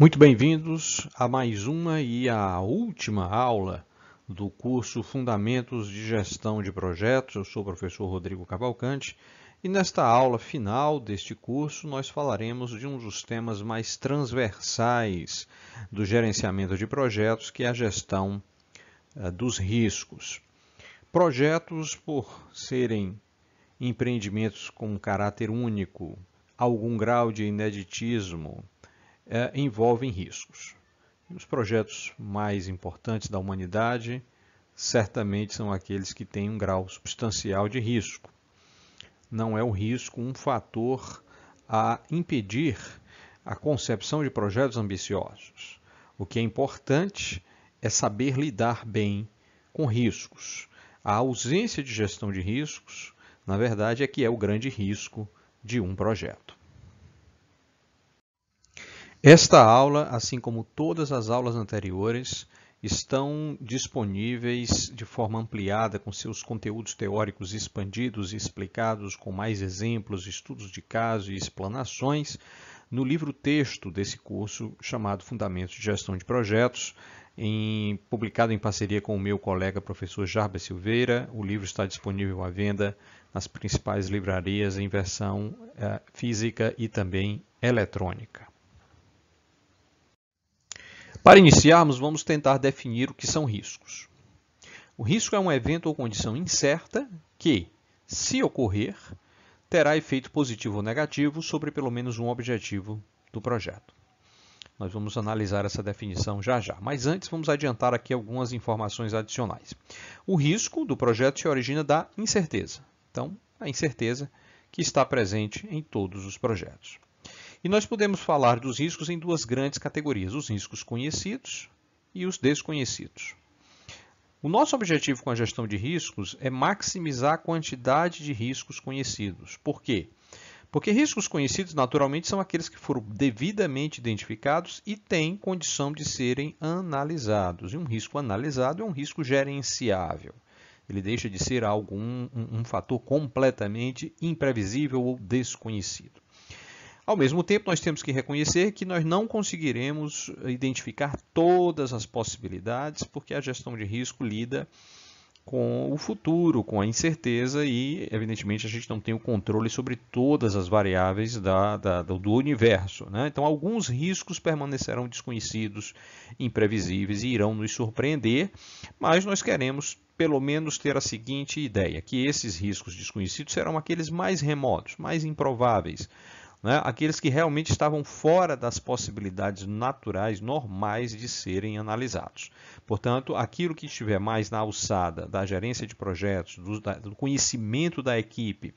Muito bem-vindos a mais uma e a última aula do curso Fundamentos de Gestão de Projetos. Eu sou o professor Rodrigo Cavalcante e nesta aula final deste curso nós falaremos de um dos temas mais transversais do gerenciamento de projetos, que é a gestão eh, dos riscos. Projetos, por serem empreendimentos com caráter único, algum grau de ineditismo, é, envolvem riscos. E os projetos mais importantes da humanidade certamente são aqueles que têm um grau substancial de risco. Não é o risco um fator a impedir a concepção de projetos ambiciosos. O que é importante é saber lidar bem com riscos. A ausência de gestão de riscos, na verdade, é que é o grande risco de um projeto. Esta aula, assim como todas as aulas anteriores, estão disponíveis de forma ampliada, com seus conteúdos teóricos expandidos e explicados, com mais exemplos, estudos de caso e explanações, no livro texto desse curso chamado Fundamentos de Gestão de Projetos, em, publicado em parceria com o meu colega professor Jarbas Silveira. O livro está disponível à venda nas principais livrarias em versão eh, física e também eletrônica. Para iniciarmos, vamos tentar definir o que são riscos. O risco é um evento ou condição incerta que, se ocorrer, terá efeito positivo ou negativo sobre pelo menos um objetivo do projeto. Nós vamos analisar essa definição já já, mas antes vamos adiantar aqui algumas informações adicionais. O risco do projeto se origina da incerteza, então a incerteza que está presente em todos os projetos. E nós podemos falar dos riscos em duas grandes categorias: os riscos conhecidos e os desconhecidos. O nosso objetivo com a gestão de riscos é maximizar a quantidade de riscos conhecidos. Por quê? Porque riscos conhecidos naturalmente são aqueles que foram devidamente identificados e têm condição de serem analisados. E um risco analisado é um risco gerenciável. Ele deixa de ser algum um, um fator completamente imprevisível ou desconhecido. Ao mesmo tempo, nós temos que reconhecer que nós não conseguiremos identificar todas as possibilidades, porque a gestão de risco lida com o futuro, com a incerteza e, evidentemente, a gente não tem o controle sobre todas as variáveis da, da, do universo. Né? Então, alguns riscos permanecerão desconhecidos, imprevisíveis e irão nos surpreender, mas nós queremos, pelo menos, ter a seguinte ideia: que esses riscos desconhecidos serão aqueles mais remotos, mais improváveis né? aqueles que realmente estavam fora das possibilidades naturais, normais de serem analisados. Portanto, aquilo que estiver mais na alçada da gerência de projetos, do, da, do conhecimento da equipe,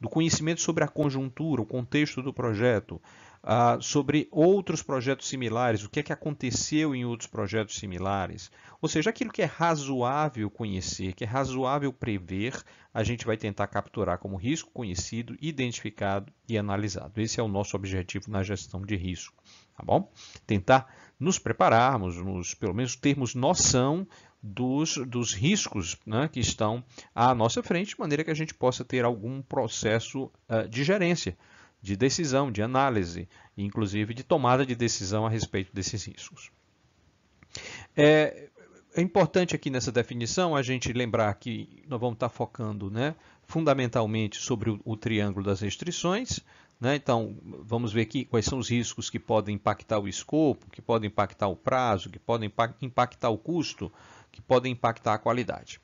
do conhecimento sobre a conjuntura, o contexto do projeto, ah, sobre outros projetos similares, o que é que aconteceu em outros projetos similares. Ou seja, aquilo que é razoável conhecer, que é razoável prever, a gente vai tentar capturar como risco conhecido, identificado e analisado. Esse é o nosso objetivo na gestão de risco. Tá bom? Tentar nos prepararmos, nos, pelo menos termos noção dos, dos, riscos né, que estão à nossa frente, de maneira que a gente possa ter algum processo uh, de gerência de decisão, de análise, inclusive de tomada de decisão a respeito desses riscos. É, é importante aqui nessa definição a gente lembrar que nós vamos estar focando né, fundamentalmente sobre o, o triângulo das restrições. Né? Então, vamos ver aqui quais são os riscos que podem impactar o escopo, que podem impactar o prazo, que podem impactar o custo, que podem impactar a qualidade.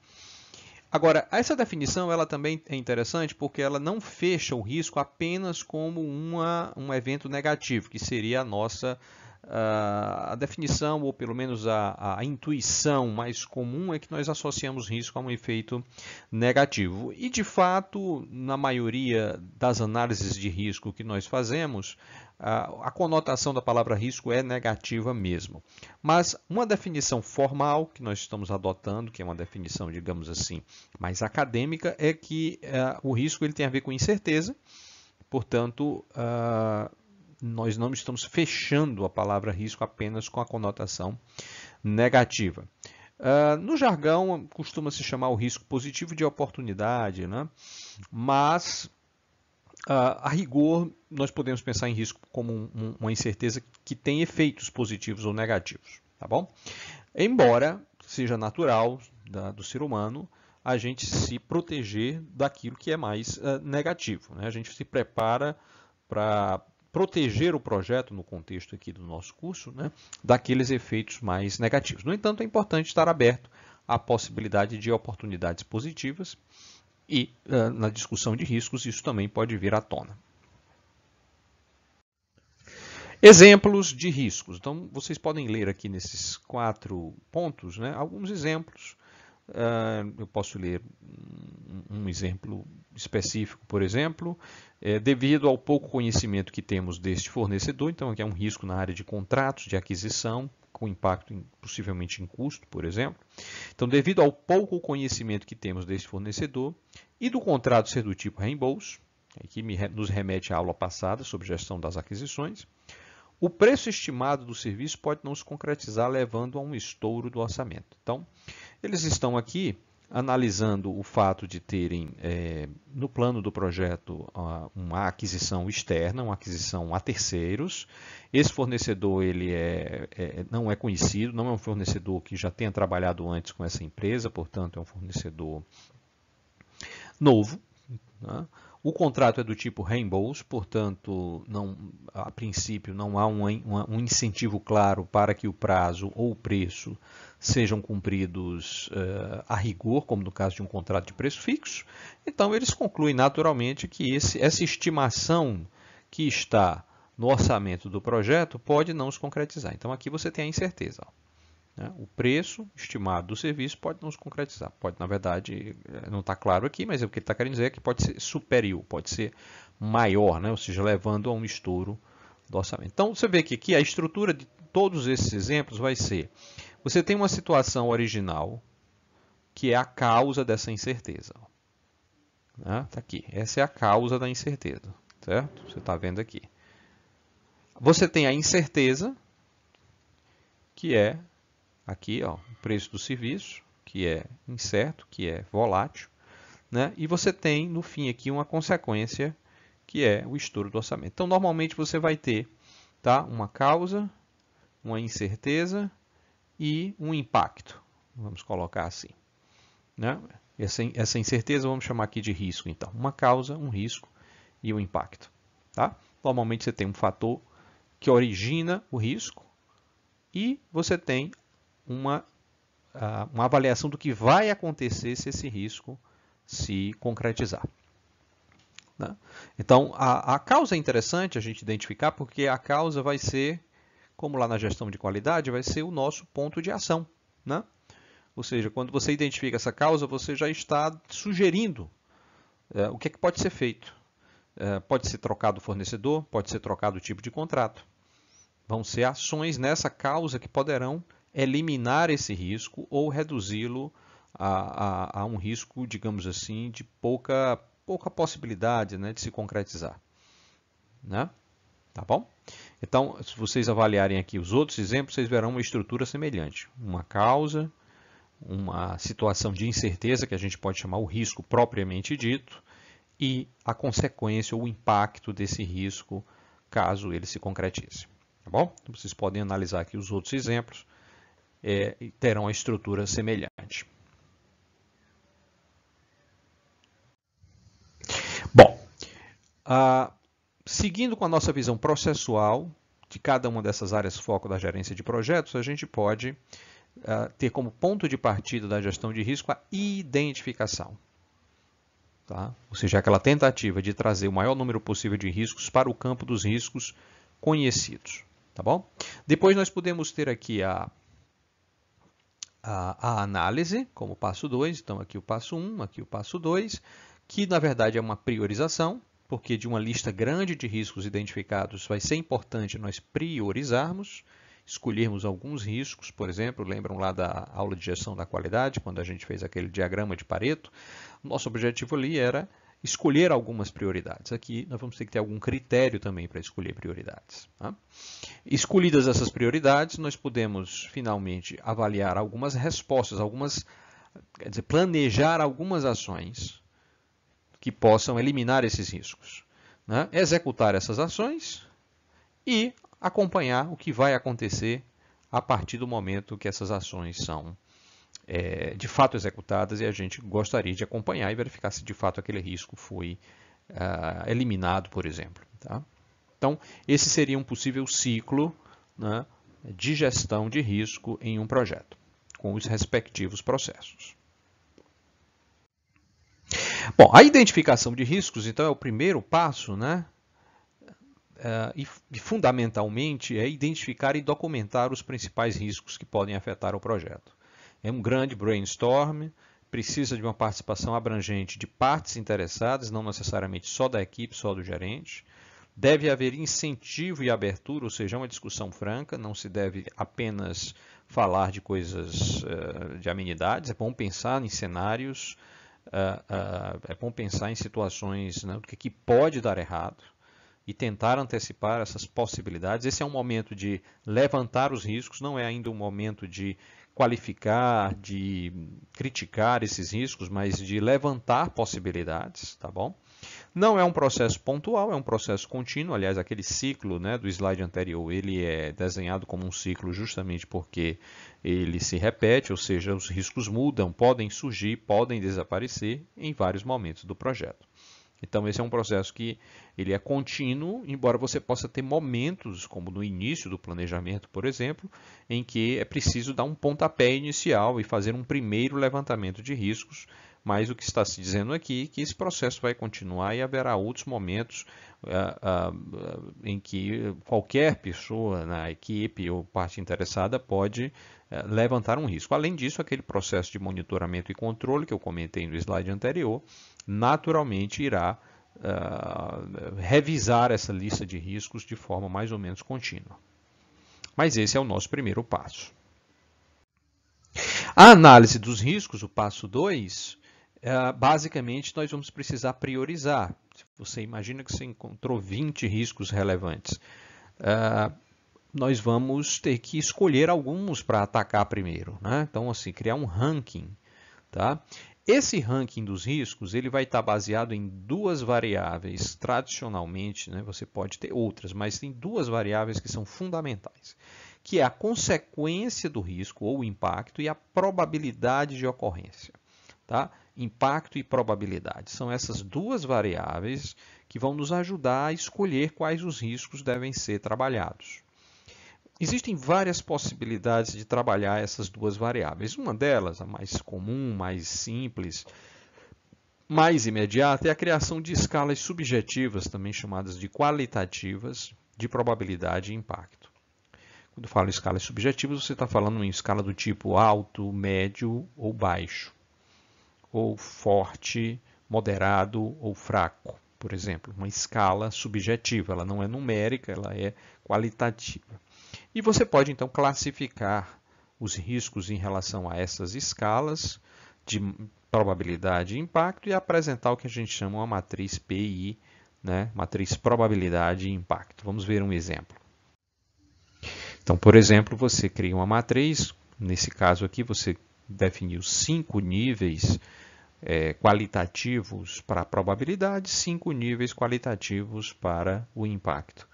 Agora, essa definição ela também é interessante porque ela não fecha o risco apenas como uma, um evento negativo, que seria a nossa ah, a definição, ou pelo menos a, a, intuição mais comum, é que nós associamos risco a um efeito negativo. E de fato, na maioria das análises de risco que nós fazemos, a, conotação da palavra risco é negativa mesmo. Mas uma definição formal que nós estamos adotando, que é uma definição, digamos assim, mais acadêmica, é que uh, o risco ele tem a ver com incerteza, portanto, uh, nós não estamos fechando a palavra risco apenas com a conotação negativa. Uh, no jargão, costuma se chamar o risco positivo de oportunidade, né? mas a rigor, nós podemos pensar em risco como um, um, uma incerteza que tem efeitos positivos ou negativos, tá bom? Embora seja natural da, do ser humano a gente se proteger daquilo que é mais uh, negativo, né? A gente se prepara para proteger o projeto, no contexto aqui do nosso curso, né, daqueles efeitos mais negativos. No entanto, é importante estar aberto à possibilidade de oportunidades positivas e uh, na discussão de riscos isso também pode vir à tona. Exemplos de riscos. Então, vocês podem ler aqui nesses quatro pontos né, alguns exemplos. Uh, eu posso ler um, exemplo específico, por exemplo, é, devido ao pouco conhecimento que temos deste fornecedor, então aqui é um risco na área de contratos de aquisição, com impacto em, possivelmente em custo, por exemplo. Então, devido ao pouco conhecimento que temos desse fornecedor e do contrato ser do tipo reembolso, é que nos remete à aula passada sobre gestão das aquisições, o preço estimado do serviço pode não se concretizar, levando a um estouro do orçamento. Então, eles estão aqui analisando o fato de terem, é, no plano do projeto, uma aquisição externa, uma aquisição a terceiros. Esse fornecedor ele é, é, não é conhecido, não é um fornecedor que já tenha trabalhado antes com essa empresa, portanto, é um fornecedor novo. Né? O contrato é do tipo reembolso, portanto, não, a princípio não há um, um incentivo claro para que o prazo ou o preço sejam cumpridos uh, a rigor, como no caso de um contrato de preço fixo. Então, eles concluem naturalmente que esse, essa estimação que está no orçamento do projeto pode não se concretizar. Então, aqui você tem a incerteza. Ó. Né? O preço estimado do serviço pode não se concretizar, pode, na verdade, eh, não está claro aqui, mas é o que ele está querendo dizer é que pode ser superior, pode ser maior, né? ou seja, levando a um estouro do orçamento. Então, você vê que aqui a estrutura de todos esses exemplos vai ser: você tem uma situação original, que é a causa dessa incerteza. Está né? Tá aqui. Essa é a causa da incerteza. Certo? Você está vendo aqui. Você tem a incerteza, que é Aqui, ó, o preço do serviço, que é incerto, que é volátil, né? E você tem no fim aqui uma consequência que é o estouro do orçamento. Então, normalmente você vai ter, tá, uma causa, uma incerteza e um impacto. Vamos colocar assim, né? Essa, essa incerteza vamos chamar aqui de risco, então, uma causa, um risco e um impacto, tá? Normalmente você tem um fator que origina o risco e você tem uma, ah, uma avaliação do que vai acontecer se esse risco se concretizar. Né? Então, a, a, causa é interessante a gente identificar, porque a causa vai ser, como lá na gestão de qualidade, vai ser o nosso ponto de ação. Né? Ou seja, quando você identifica essa causa, você já está sugerindo é, o que, é que pode ser feito. É, pode ser trocado o fornecedor, pode ser trocado o tipo de contrato. Vão ser ações nessa causa que poderão eliminar esse risco ou reduzi-lo a, a, a, um risco, digamos assim, de pouca, pouca possibilidade né, de se concretizar. Né? Tá bom? Então, se vocês avaliarem aqui os outros exemplos, vocês verão uma estrutura semelhante. Uma causa, uma situação de incerteza, que a gente pode chamar o risco propriamente dito, e a consequência ou o impacto desse risco caso ele se concretize. Tá bom? Então, vocês podem analisar aqui os outros exemplos é, terão a estrutura semelhante. Bom, ah, seguindo com a nossa visão processual de cada uma dessas áreas foco da gerência de projetos, a gente pode ah, ter como ponto de partida da gestão de risco a identificação. Tá? Ou seja, aquela tentativa de trazer o maior número possível de riscos para o campo dos riscos conhecidos. Tá bom? Depois nós podemos ter aqui a a, a análise, como passo 2, então aqui o passo 1, um, aqui o passo 2, que na verdade é uma priorização, porque de uma lista grande de riscos identificados vai ser importante nós priorizarmos, escolhermos alguns riscos, por exemplo, lembram lá da aula de gestão da qualidade, quando a gente fez aquele diagrama de Pareto, nosso objetivo ali era escolher algumas prioridades. Aqui nós vamos ter que ter algum critério também para escolher prioridades. Tá? Escolhidas essas prioridades, nós podemos finalmente avaliar algumas respostas, algumas, quer dizer, planejar algumas ações que possam eliminar esses riscos. Né? Executar essas ações e acompanhar o que vai acontecer a partir do momento que essas ações são é, de fato executadas e a gente gostaria de acompanhar e verificar se de fato aquele risco foi ah, eliminado, por exemplo. Tá? Então, esse seria um possível ciclo né, de gestão de risco em um projeto, com os respectivos processos. Bom, a identificação de riscos, então, é o primeiro passo, né? É, e, fundamentalmente é identificar e documentar os principais riscos que podem afetar o projeto. É um grande brainstorm, precisa de uma participação abrangente de partes interessadas, não necessariamente só da equipe, só do gerente. Deve haver incentivo e abertura, ou seja, é uma discussão franca, não se deve apenas falar de coisas, eh, de amenidades, é bom pensar em cenários, eh, eh, é bom pensar em situações né, que pode dar errado e tentar antecipar essas possibilidades. Esse é um momento de levantar os riscos, não é ainda um momento de qualificar, de criticar esses riscos, mas de levantar possibilidades, tá bom? Não é um processo pontual, é um processo contínuo. Aliás, aquele ciclo né, do slide anterior, ele é desenhado como um ciclo justamente porque ele se repete, ou seja, os riscos mudam, podem surgir, podem desaparecer em vários momentos do projeto. Então esse é um processo que ele é contínuo, embora você possa ter momentos, como no início do planejamento, por exemplo, em que é preciso dar um pontapé inicial e fazer um primeiro levantamento de riscos, mas o que está se dizendo aqui é que esse processo vai continuar e haverá outros momentos ah, ah, em que qualquer pessoa na equipe ou parte interessada pode ah, levantar um risco. Além disso, aquele processo de monitoramento e controle que eu comentei no slide anterior, naturalmente irá uh, revisar essa lista de riscos de forma mais ou menos contínua. Mas esse é o nosso primeiro passo. A análise dos riscos, o passo 2, uh, ah, basicamente nós vamos precisar priorizar. Você imagina que você encontrou 20 riscos relevantes. Uh, nós vamos ter que escolher alguns para atacar primeiro. Né? Então, assim, criar um ranking. Tá? Esse ranking dos riscos ele vai estar baseado em duas variáveis. Tradicionalmente, né, você pode ter outras, mas tem duas variáveis que são fundamentais, que é a consequência do risco ou impacto e a probabilidade de ocorrência. Tá? Impacto e probabilidade são essas duas variáveis que vão nos ajudar a escolher quais os riscos devem ser trabalhados. Existem várias possibilidades de trabalhar essas duas variáveis. Uma delas, a mais comum, mais simples, mais imediata, é a criação de escalas subjetivas, também chamadas de qualitativas, de probabilidade e impacto. Quando falo escalas subjetivas, você está falando em escala do tipo alto, médio ou baixo, ou forte, moderado ou fraco, por exemplo. Uma escala subjetiva, ela não é numérica, ela é qualitativa. E você pode então classificar os riscos em relação a essas escalas de probabilidade e impacto e apresentar o que a gente chama uma matriz PI, né? matriz probabilidade e impacto. Vamos ver um exemplo. Então, por exemplo, você cria uma matriz, nesse caso aqui você definiu cinco níveis é, qualitativos para a probabilidade, cinco níveis qualitativos para o impacto.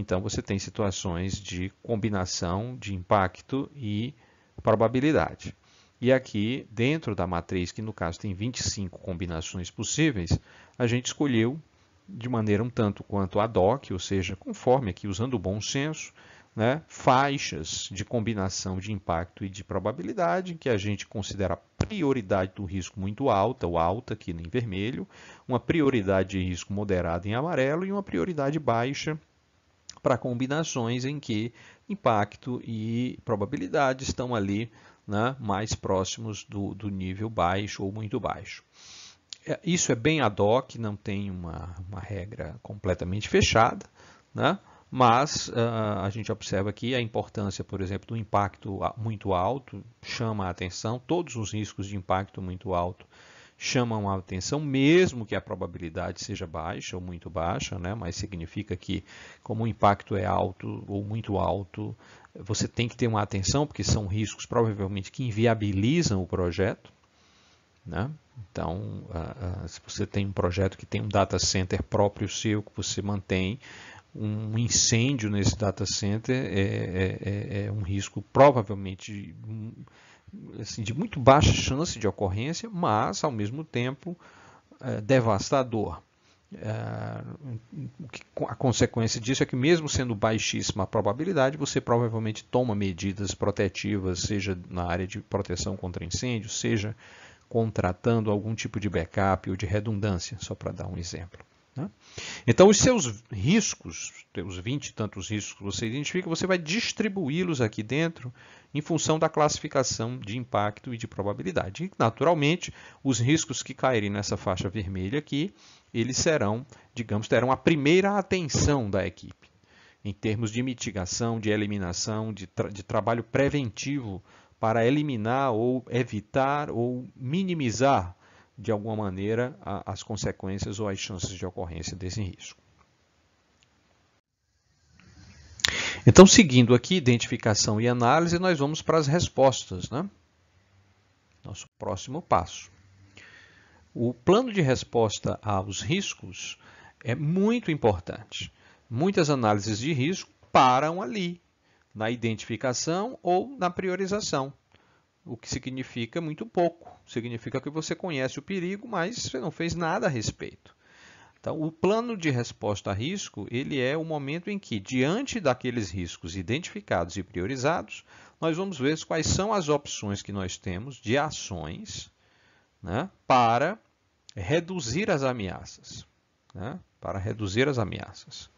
Então você tem situações de combinação de impacto e probabilidade. E aqui, dentro da matriz, que no caso tem 25 combinações possíveis, a gente escolheu de maneira um tanto quanto ad hoc, ou seja, conforme aqui usando o bom senso, né, faixas de combinação de impacto e de probabilidade, que a gente considera a prioridade do risco muito alta, ou alta aqui em vermelho, uma prioridade de risco moderada em amarelo e uma prioridade baixa para combinações em que impacto e probabilidade estão ali né, mais próximos do, do nível baixo ou muito baixo. É, isso é bem ad hoc, não tem uma, uma regra completamente fechada, né? mas uh, a gente observa aqui a importância, por exemplo, do impacto muito alto, chama a atenção, todos os riscos de impacto muito alto chamam a atenção, mesmo que a probabilidade seja baixa ou muito baixa, né? mas significa que, como o impacto é alto ou muito alto, você tem que ter uma atenção, porque são riscos provavelmente que inviabilizam o projeto. Né? Então, ah, ah, se você tem um projeto que tem um data center próprio seu, que você mantém, um incêndio nesse data center é, é, é, é um risco provavelmente assim, de muito baixa chance de ocorrência, mas ao mesmo tempo é, devastador. É, a consequência disso é que, mesmo sendo baixíssima a probabilidade, você provavelmente toma medidas protetivas, seja na área de proteção contra incêndio, seja contratando algum tipo de backup ou de redundância, só para dar um exemplo. Né? Então, os seus riscos, os 20 e tantos riscos que você identifica, você vai distribuí-los aqui dentro em função da classificação de impacto e de probabilidade. E, naturalmente, os riscos que caírem nessa faixa vermelha aqui, eles serão, digamos, terão a primeira atenção da equipe em termos de mitigação, de eliminação, de, tra de trabalho preventivo para eliminar ou evitar ou minimizar de alguma maneira, a, as consequências ou as chances de ocorrência desse risco. Então, seguindo aqui, identificação e análise, nós vamos para as respostas, né? Nosso próximo passo. O plano de resposta aos riscos é muito importante. Muitas análises de risco param ali, na identificação ou na priorização o que significa é muito pouco. Significa que você conhece o perigo, mas você não fez nada a respeito. Então, o plano de resposta a risco, ele é o momento em que, diante daqueles riscos identificados e priorizados, nós vamos ver quais são as opções que nós temos de ações né, para reduzir as ameaças. Né, para reduzir as ameaças.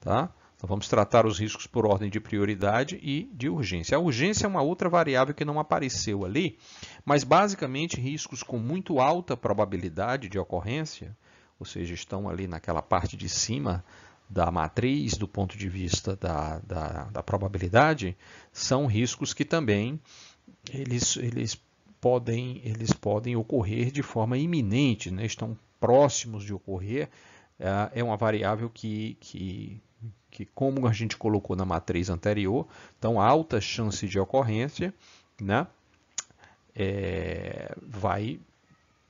Tá? Então, vamos tratar os riscos por ordem de prioridade e de urgência. A urgência é uma outra variável que não apareceu ali, mas basicamente riscos com muito alta probabilidade de ocorrência, ou seja, estão ali naquela parte de cima da matriz do ponto de vista da, da, da probabilidade, são riscos que também eles, eles, podem, eles podem ocorrer de forma iminente, né? estão próximos de ocorrer é, é uma variável que, que, que, como a gente colocou na matriz anterior, então alta chance de ocorrência, né? É, vai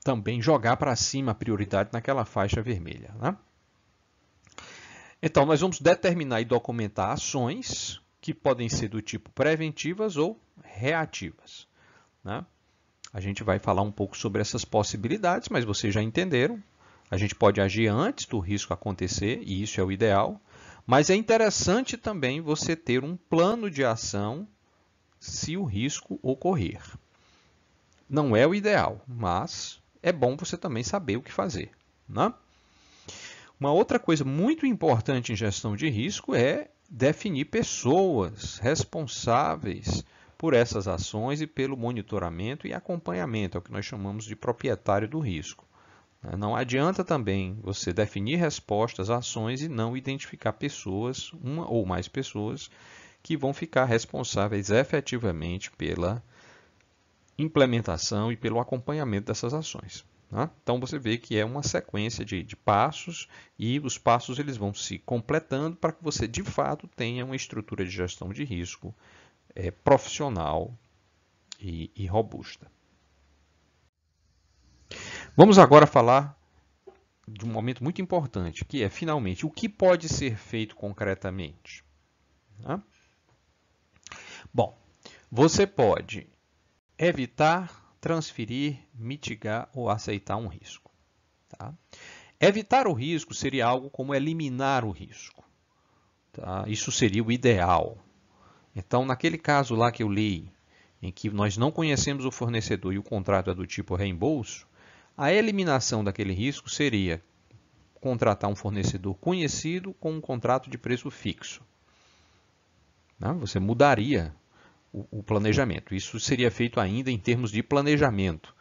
também jogar para cima a prioridade naquela faixa vermelha. Né? Então, nós vamos determinar e documentar ações que podem ser do tipo preventivas ou reativas. Né? A gente vai falar um pouco sobre essas possibilidades, mas vocês já entenderam. A gente pode agir antes do risco acontecer, e isso é o ideal, mas é interessante também você ter um plano de ação se o risco ocorrer. Não é o ideal, mas é bom você também saber o que fazer. Né? Uma outra coisa muito importante em gestão de risco é definir pessoas responsáveis por essas ações e pelo monitoramento e acompanhamento, é o que nós chamamos de proprietário do risco. Não adianta também você definir respostas, ações e não identificar pessoas, uma ou mais pessoas, que vão ficar responsáveis efetivamente pela implementação e pelo acompanhamento dessas ações. Né? Então você vê que é uma sequência de, de passos e os passos eles vão se completando para que você de fato tenha uma estrutura de gestão de risco é, profissional e, e robusta. Vamos agora falar de um momento muito importante, que é, finalmente, o que pode ser feito concretamente. Tá? Bom, você pode evitar, transferir, mitigar ou aceitar um risco. Tá? Evitar o risco seria algo como eliminar o risco. Tá? Isso seria o ideal. Então, naquele caso lá que eu li, em que nós não conhecemos o fornecedor e o contrato é do tipo reembolso, a eliminação daquele risco seria contratar um fornecedor conhecido com um contrato de preço fixo. Né? Você mudaria o planejamento. Isso seria feito ainda em termos de planejamento.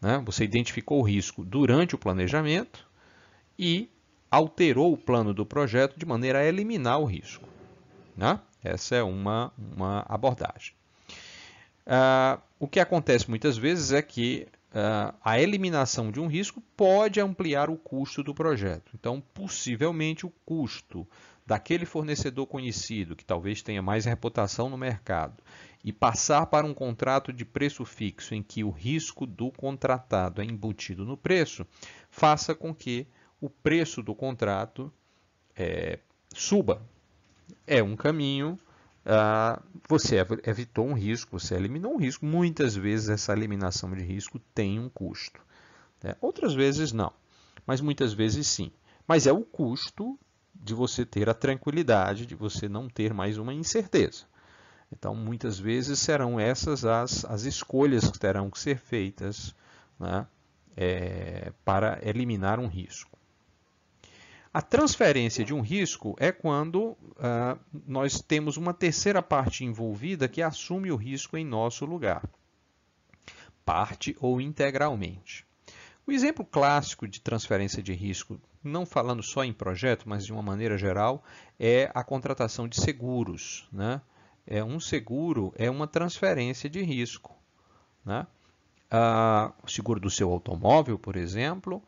Né? Você identificou o risco durante o planejamento e alterou o plano do projeto de maneira a eliminar o risco. Né? Essa é uma, uma abordagem. Ah, o que acontece muitas vezes é que ah, a eliminação de um risco pode ampliar o custo do projeto. Então, possivelmente, o custo daquele fornecedor conhecido, que talvez tenha mais reputação no mercado, e passar para um contrato de preço fixo em que o risco do contratado é embutido no preço, faça com que o preço do contrato é, suba. É um caminho ah, você evitou um risco, você eliminou um risco. Muitas vezes essa eliminação de risco tem um custo. Né? Outras vezes não, mas muitas vezes sim. Mas é o custo de você ter a tranquilidade, de você não ter mais uma incerteza. Então, muitas vezes serão essas as, as escolhas que terão que ser feitas né, é, para eliminar um risco. A transferência de um risco é quando uh, nós temos uma terceira parte envolvida que assume o risco em nosso lugar, parte ou integralmente. O exemplo clássico de transferência de risco, não falando só em projeto, mas de uma maneira geral, é a contratação de seguros. Né? É um seguro é uma transferência de risco. Né? Ah, o seguro do seu automóvel, por exemplo,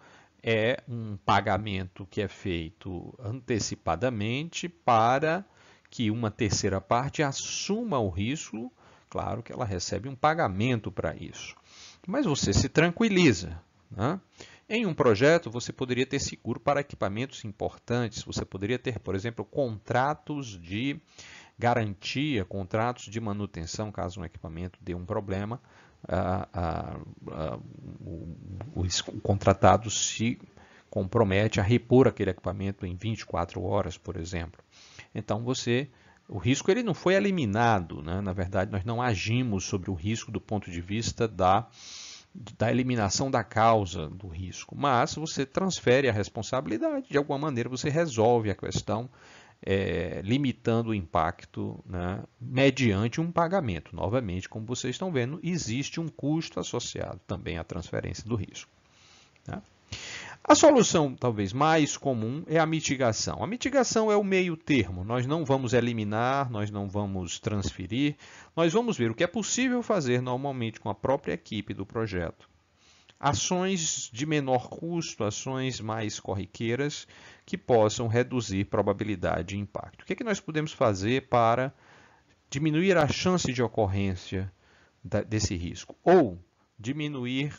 é um pagamento que é feito antecipadamente para que uma terceira parte assuma o risco. Claro que ela recebe um pagamento para isso. Mas você se tranquiliza. Né? Em um projeto, você poderia ter seguro para equipamentos importantes, você poderia ter, por exemplo, contratos de garantia, contratos de manutenção, caso um equipamento dê um problema a, a, o, o contratado se compromete a repor aquele equipamento em 24 horas, por exemplo. Então você o risco ele não foi eliminado, né? na verdade nós não agimos sobre o risco do ponto de vista da, da eliminação da causa do risco, mas você transfere a responsabilidade, de alguma maneira você resolve a questão é, limitando o impacto né, mediante um pagamento. Novamente, como vocês estão vendo, existe um custo associado também à transferência do risco. Né? A solução talvez mais comum é a mitigação. A mitigação é o meio termo. Nós não vamos eliminar, nós não vamos transferir, nós vamos ver o que é possível fazer normalmente com a própria equipe do projeto ações de menor custo, ações mais corriqueiras que possam reduzir probabilidade de impacto. O que, é que nós podemos fazer para diminuir a chance de ocorrência desse risco ou diminuir,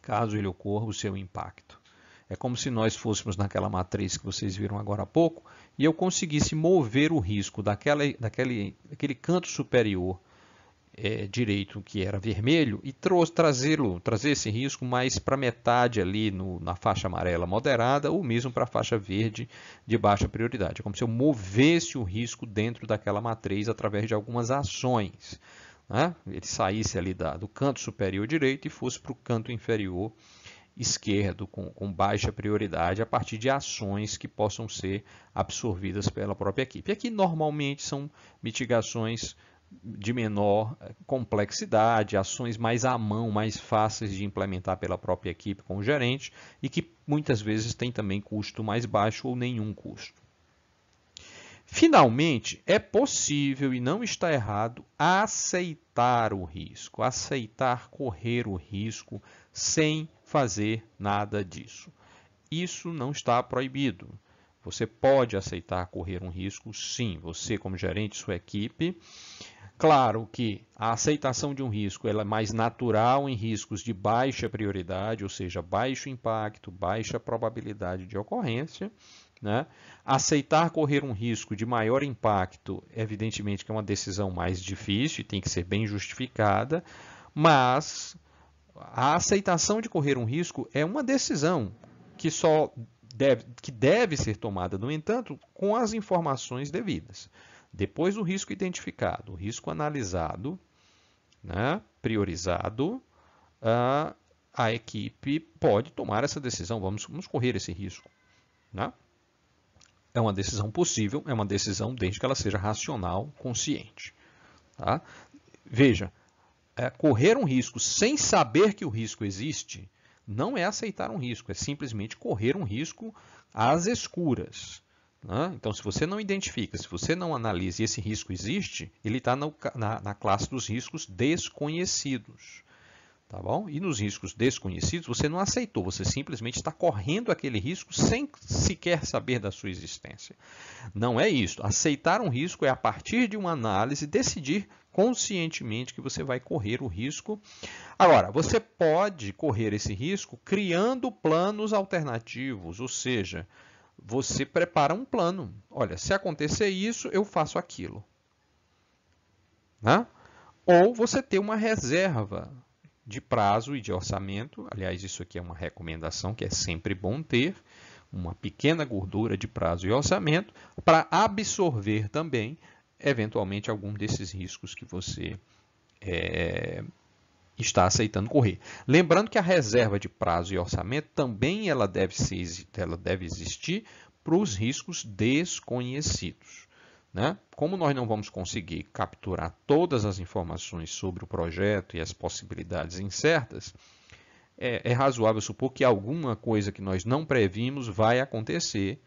caso ele ocorra, o seu impacto? É como se nós fôssemos naquela matriz que vocês viram agora há pouco e eu conseguisse mover o risco daquela, daquele, daquele canto superior é, direito que era vermelho e trouxe trazê-lo, trazer esse risco mais para metade ali no, na faixa amarela moderada ou mesmo para a faixa verde de baixa prioridade. É como se eu movesse o risco dentro daquela matriz através de algumas ações. Né? Ele saísse ali da, do canto superior direito e fosse para o canto inferior esquerdo com, com, baixa prioridade a partir de ações que possam ser absorvidas pela própria equipe. E aqui normalmente são mitigações de menor eh, complexidade, ações mais à mão, mais fáceis de implementar pela própria equipe com o gerente e que muitas vezes tem também custo mais baixo ou nenhum custo. Finalmente, é possível e não está errado aceitar o risco, aceitar correr o risco sem fazer nada disso. Isso não está proibido. Você pode aceitar correr um risco, sim. Você, como gerente, sua equipe, Claro que a aceitação de um risco é mais natural em riscos de baixa prioridade, ou seja, baixo impacto, baixa probabilidade de ocorrência. Né? Aceitar correr um risco de maior impacto, evidentemente que é uma decisão mais difícil e tem que ser bem justificada, mas a aceitação de correr um risco é uma decisão que só deve, que deve ser tomada, no entanto, com as informações devidas. Depois do risco identificado, o risco analisado, né, priorizado, a, ah, a equipe pode tomar essa decisão, vamos, vamos correr esse risco. Né? É uma decisão possível, é uma decisão desde que ela seja racional, consciente. Tá? Veja, é, correr um risco sem saber que o risco existe não é aceitar um risco, é simplesmente correr um risco às escuras. Né? Então, se você não identifica, se você não analisa e esse risco existe, ele está na, na classe dos riscos desconhecidos. Tá bom? E nos riscos desconhecidos, você não aceitou, você simplesmente está correndo aquele risco sem sequer saber da sua existência. Não é isso. Aceitar um risco é, a partir de uma análise, decidir conscientemente que você vai correr o risco. Agora, você pode correr esse risco criando planos alternativos, ou seja, você prepara um plano. Olha, se acontecer isso, eu faço aquilo. Né? Ou você ter uma reserva de prazo e de orçamento. Aliás, isso aqui é uma recomendação que é sempre bom ter uma pequena gordura de prazo e orçamento para absorver também, eventualmente, algum desses riscos que você é, está aceitando correr. Lembrando que a reserva de prazo e orçamento também ela deve, ser, ela deve existir para os riscos desconhecidos. Né? Como nós não vamos conseguir capturar todas as informações sobre o projeto e as possibilidades incertas, é, é razoável supor que alguma coisa que nós não previmos vai acontecer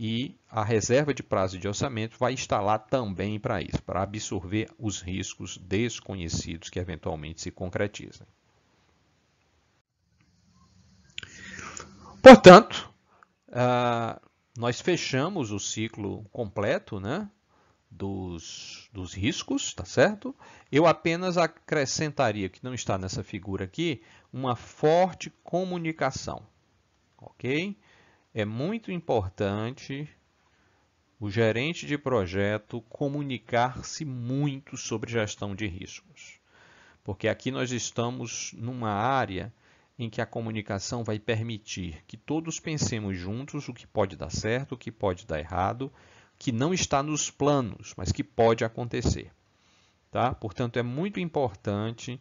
e a reserva de prazo de orçamento vai instalar também para isso, para absorver os riscos desconhecidos que eventualmente se concretizem. Portanto, ah, nós fechamos o ciclo completo né, dos, dos riscos, tá certo? Eu apenas acrescentaria, que não está nessa figura aqui, uma forte comunicação, ok? é muito importante o gerente de projeto comunicar-se muito sobre gestão de riscos. Porque aqui nós estamos numa área em que a comunicação vai permitir que todos pensemos juntos o que pode dar certo, o que pode dar errado, que não está nos planos, mas que pode acontecer. Tá? Portanto, é muito importante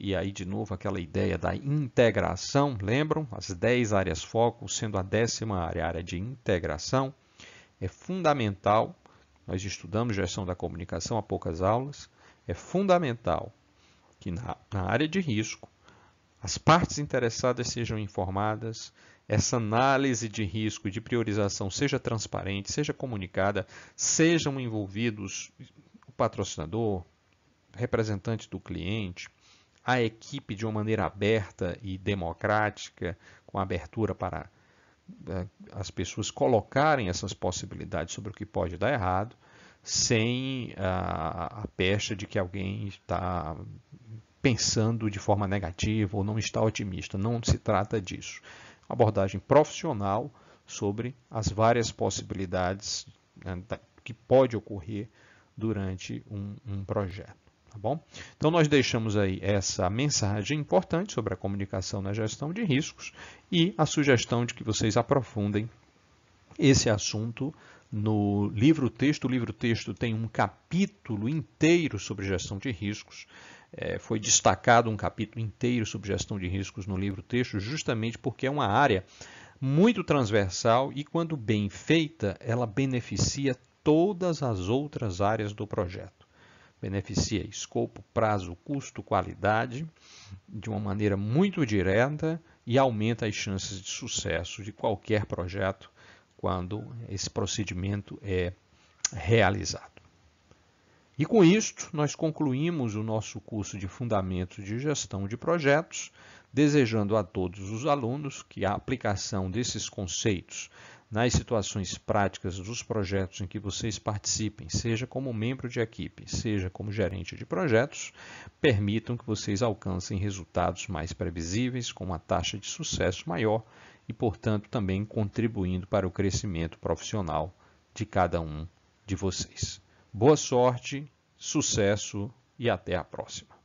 e aí, de novo, aquela ideia da integração, lembram? As 10 áreas foco, sendo a décima área a área de integração, é fundamental. Nós estudamos gestão da comunicação há poucas aulas. É fundamental que na, na área de risco as partes interessadas sejam informadas, essa análise de risco e de priorização seja transparente, seja comunicada, sejam envolvidos o patrocinador, representante do cliente, a equipe de uma maneira aberta e democrática, com abertura para eh, as pessoas colocarem essas possibilidades sobre o que pode dar errado, sem a, a pecha de que alguém está pensando de forma negativa ou não está otimista. Não se trata disso. Uma abordagem profissional sobre as várias possibilidades né, que pode ocorrer durante um, um projeto. Tá bom? Então, nós deixamos aí essa mensagem importante sobre a comunicação na gestão de riscos e a sugestão de que vocês aprofundem esse assunto no livro-texto. O livro-texto tem um capítulo inteiro sobre gestão de riscos. É, foi destacado um capítulo inteiro sobre gestão de riscos no livro-texto, justamente porque é uma área muito transversal e, quando bem feita, ela beneficia todas as outras áreas do projeto beneficia escopo, prazo, custo, qualidade, de uma maneira muito direta e aumenta as chances de sucesso de qualquer projeto quando esse procedimento é realizado. E com isto, nós concluímos o nosso curso de Fundamentos de Gestão de Projetos, desejando a todos os alunos que a aplicação desses conceitos nas situações práticas dos projetos em que vocês participem, seja como membro de equipe, seja como gerente de projetos, permitam que vocês alcancem resultados mais previsíveis, com uma taxa de sucesso maior e, portanto, também contribuindo para o crescimento profissional de cada um de vocês. Boa sorte, sucesso e até a próxima!